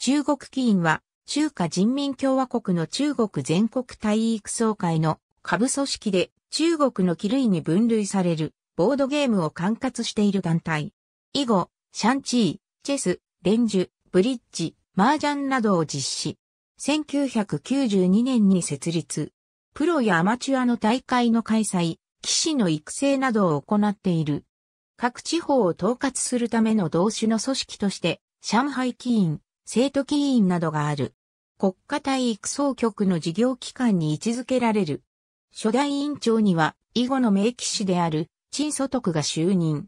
中国棋院は、中華人民共和国の中国全国体育総会の下部組織で中国の機類に分類されるボードゲームを管轄している団体。以後、シャンチー、チェス、レンジュ、ブリッジ、マージャンなどを実施。1992年に設立。プロやアマチュアの大会の開催、騎士の育成などを行っている。各地方を統括するための同種の組織として、上海棋院、生徒議員などがある。国家体育総局の事業機関に位置づけられる。初代委員長には、以後の名騎士である、陳祖徳が就任。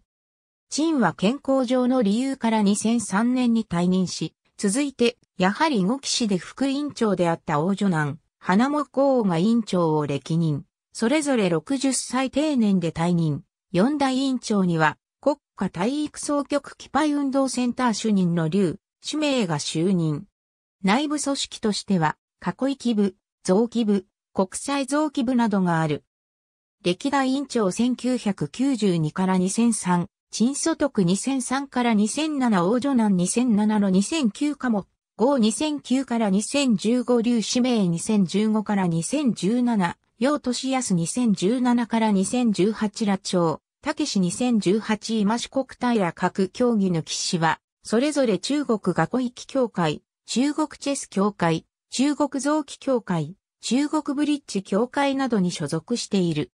陳は健康上の理由から2003年に退任し、続いて、やはり五騎士で副委員長であった王女男、花も皇が委員長を歴任。それぞれ60歳定年で退任。四大委員長には、国家体育総局キパイ運動センター主任の劉、氏名が就任。内部組織としては、過去域部、臓器部、国際臓器部などがある。歴代院長1992から2003、陳祖徳2003から2007王女難2007の2009科目、号2009から2015流氏名2015から2017、楊俊康2017から2018羅長、武志2018今四国平各競技の騎士は、それぞれ中国学校域協会、中国チェス協会、中国臓器協会、中国ブリッジ協会などに所属している。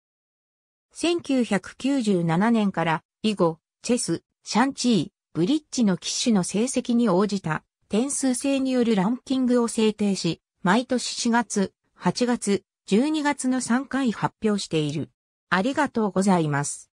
1997年から以後、チェス、シャンチー、ブリッジの機種の成績に応じた点数制によるランキングを制定し、毎年4月、8月、12月の3回発表している。ありがとうございます。